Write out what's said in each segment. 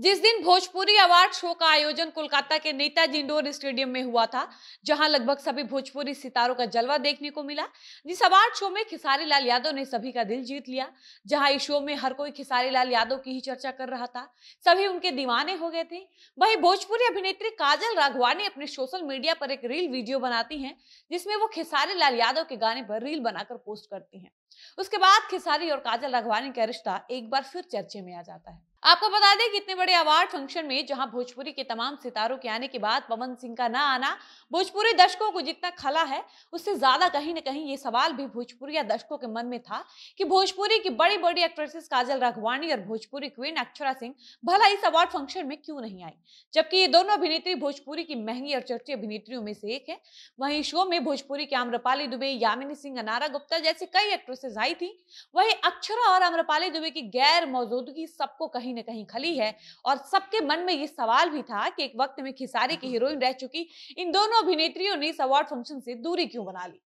जिस दिन Bhojpuri award show का आयोजन कोलकाता के नेताजी इंडोर स्टेडियम में हुआ था जहां लगभग सभी भोजपुरी सितारों का जलवा देखने को मिला जिस अवार्ड शो में खिसारी लाल यादव ने सभी का दिल जीत लिया जहां इस शो में हर कोई खिसारी लाल यादव की ही चर्चा कर रहा था सभी उनके दीवाने हो गए थे वही भोजपुरी अभिनेत्री काजल राघवानी अपने सोशल मीडिया पर एक रील वीडियो बनाती है जिसमें वो खिसारी लाल यादव के गाने पर रील बनाकर पोस्ट करती है उसके बाद खेसारी और काजल राघवानी का रिश्ता एक बार फिर चर्चे में आ जाता है आपको बता दें कि इतने बड़े अवार्ड फंक्शन में जहां भोजपुरी के तमाम सितारों के आने के बाद पवन सिंह का ना आना भोजपुरी दर्शकों को जितना खला है उससे ज्यादा कहीं ना कहीं ये सवाल भी भोजपुरी या दर्शकों के मन में था कि भोजपुरी की बड़ी बड़ी एक्ट्रेसेस काजल राघवानी और भोजपुरी क्वीन अक्षरा सिंह भला इस अवार्ड फंक्शन में क्यों नहीं आई जबकि ये दोनों अभिनेत्री भोजपुरी की महंगी और चर्चित अभिनेत्रियों में से एक है वहीं शो में भोजपुरी के आम्रपाली दुबे यामिनी सिंह अनारा गुप्ता जैसे कई एक्ट्रेस से आई थी वही अक्षरा और अम्रपाली दुबे की गैर मौजूदगी सबको कहीं ना कहीं खली है और सबके मन में ये सवाल भी था कि एक वक्त में खिसारी की हाँ। हीरोइन रह चुकी इन दोनों अभिनेत्रियों ने इस अवार्ड फंक्शन से दूरी क्यों बना ली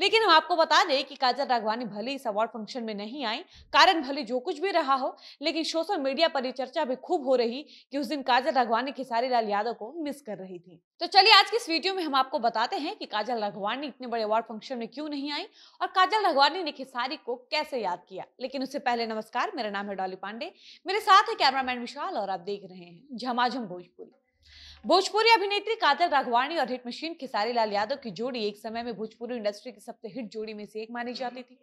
लेकिन हम आपको बता दें कि काजल राघवानी भले इस अवार्ड फंक्शन में नहीं आई कारण भले जो कुछ भी रहा हो लेकिन सोशल मीडिया पर ये चर्चा भी खूब हो रही कि उस दिन काजल राघवानी खेसारी लाल यादव को मिस कर रही थी तो चलिए आज की इस वीडियो में हम आपको बताते हैं कि काजल राघवानी इतने बड़े अवार्ड फंक्शन में क्यों नहीं आई और काजल राघवानी ने खेसारी को कैसे याद किया लेकिन उससे पहले नमस्कार मेरा नाम है डॉली पांडे मेरे साथ है कैमरामैन विशाल और आप देख रहे हैं झमाझम भोजपुरी भोजपुरी अभिनेत्री काजल राघवाणी और हिट मशीन खेसारी लाल यादव की जोड़ी एक समय में भोजपुरी इंडस्ट्री की सबसे हिट जोड़ी में से एक मानी जाती थी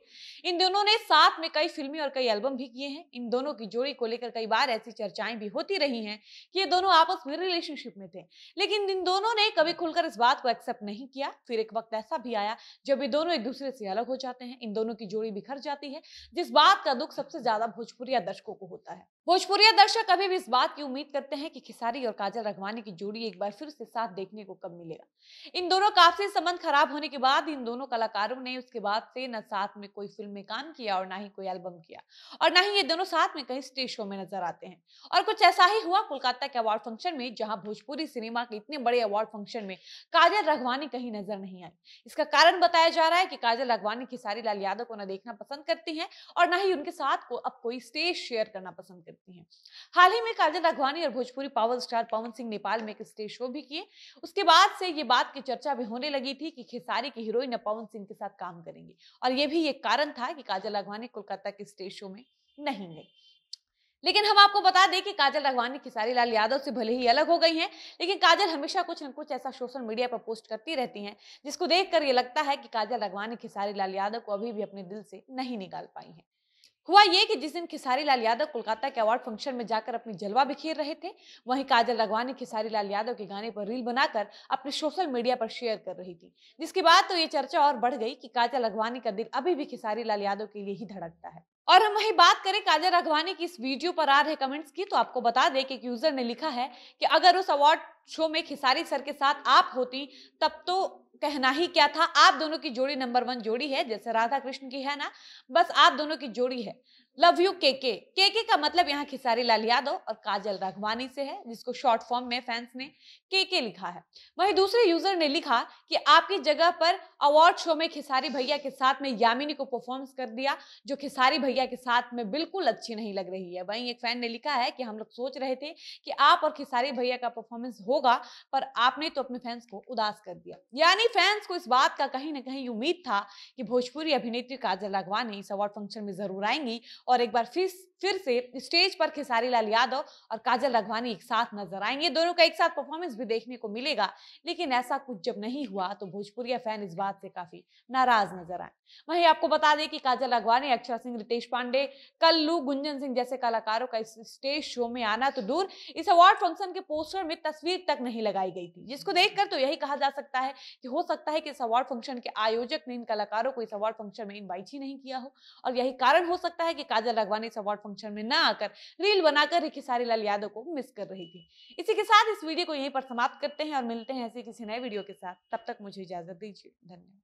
इन दोनों ने साथ में कई फिल्मी और कई एल्बम भी किए हैं इन दोनों की जोड़ी को लेकर कई बार ऐसी चर्चाएं भी होती रही हैं कि ये दोनों आपस में रिलेशनशिप में थे लेकिन इन दोनों ने कभी खुलकर इस बात को एक्सेप्ट नहीं किया फिर एक वक्त ऐसा भी आया जब ये दोनों एक दूसरे से अलग हो जाते हैं इन दोनों की जोड़ी बिखर जाती है जिस बात का दुख सबसे ज्यादा भोजपुरिया दर्शकों को होता है भोजपुरिया दर्शक अभी भी इस बात की उम्मीद करते हैं कि खिसारी और काजल रघवानी की जोड़ी जोड़ी एक बार फिर उसके साथ देखने को कब मिलेगा इन दोनों का आपसी संबंध खराब होने के बाद इन दोनों कलाकारों ने उसके बाद से न साथ में कोई फिल्म में काम किया और ना ही कोई एल्बम किया और ना ही ये दोनों साथ में कहीं स्टेज शो में नजर आते हैं और कुछ ऐसा ही हुआ कोलकाता के अवार्ड फंक्शन में जहाँ भोजपुरी सिनेमा के इतने बड़े अवार्ड फंक्शन में काजल रघवानी कहीं नजर नहीं आई इसका कारण बताया जा रहा है कि काजल रघवानी खेसारी लाल यादव को न देखना पसंद करती है और ना ही उनके साथ को अब कोई स्टेज शेयर करना पसंद करती है हाल ही में काजल रघवानी और भोजपुरी पावर स्टार पवन सिंह नेपाल में अनेक स्टेज शो भी किए उसके बाद से ये बात की चर्चा भी होने लगी थी कि खेसारी की हीरोइन पवन सिंह के साथ काम करेंगी और ये भी एक कारण था कि काजल अगवानी कोलकाता के स्टेज शो में नहीं गई लेकिन हम आपको बता दें कि काजल अगवानी खिसारी लाल यादव से भले ही अलग हो गई हैं लेकिन काजल हमेशा कुछ न कुछ ऐसा सोशल मीडिया पर पोस्ट करती रहती हैं जिसको देखकर ये लगता है कि काजल अगवानी खिसारी लाल यादव को अभी भी अपने दिल से नहीं निकाल पाई हैं हुआ ये कि जिस दिन खिसारी लाल यादव कोलकाता के अवार्ड फंक्शन में जाकर अपनी जलवा बिखेर रहे थे वहीं काजल राघवान ने खेसारी लाल यादव के गाने पर रील बनाकर अपने सोशल मीडिया पर शेयर कर रही थी जिसके बाद तो ये चर्चा और बढ़ गई कि काजल राघवानी का दिल अभी भी खिसारी लाल यादव के लिए ही धड़कता है और हम वही बात करें काजल राघवानी की इस वीडियो पर आ रहे कमेंट्स की तो आपको बता दें कि यूजर ने लिखा है कि अगर उस अवार्ड शो में खिसारी सर के साथ आप होती तब तो कहना ही क्या था आप दोनों की जोड़ी नंबर वन जोड़ी है जैसे राधा कृष्ण की है ना बस आप दोनों की जोड़ी है लव यू के के के के का मतलब यहाँ खिसारी लाल यादव और काजल राघवानी से है जिसको शॉर्ट फॉर्म में फैंस ने के के लिखा है वहीं दूसरे यूजर ने लिखा कि आपकी जगह पर अवार्ड शो में खिसारी भैया के साथ में यामिनी को परफॉर्मेंस कर दिया जो खिसारी भैया के साथ में बिल्कुल अच्छी नहीं लग रही है वहीं एक फैन ने लिखा है कि हम लोग सोच रहे थे कि आप और खिसारी भैया का परफॉर्मेंस होगा पर आपने तो अपने फैंस को उदास कर दिया यानी फैंस को इस बात का कहीं ना कहीं उम्मीद था कि भोजपुरी अभिनेत्री काजल राघवानी इस अवार्ड फंक्शन में जरूर आएंगी और एक बार फिर फिर से स्टेज पर खेसारी लाल यादव और काजल रघवानी एक साथ नजर आएंगे दोनों का एक साथ परफॉर्मेंस भी देखने को मिलेगा लेकिन ऐसा कुछ जब नहीं हुआ तो भोजपुरिया फैन इस बात से काफी नाराज नजर आए वहीं आपको बता दें कि काजल रघवानी अक्षरा सिंह रितेश पांडे कल्लू गुंजन सिंह जैसे कलाकारों का इस स्टेज शो में आना तो दूर इस अवार्ड फंक्शन के पोस्टर में तस्वीर तक नहीं लगाई गई थी जिसको देखकर तो यही कहा जा सकता है कि हो सकता है कि इस अवार्ड फंक्शन के आयोजक ने इन कलाकारों को इस अवार्ड फंक्शन में इन्वाइट ही नहीं किया हो और यही कारण हो सकता है कि काजल रघवानी इस अवार्ड फंक्शन में न आकर रील बनाकर ही खिसारी लाल यादव को मिस कर रही थी इसी के साथ इस वीडियो को यहीं पर समाप्त करते हैं और मिलते हैं ऐसे किसी नए वीडियो के साथ तब तक मुझे इजाजत दीजिए धन्यवाद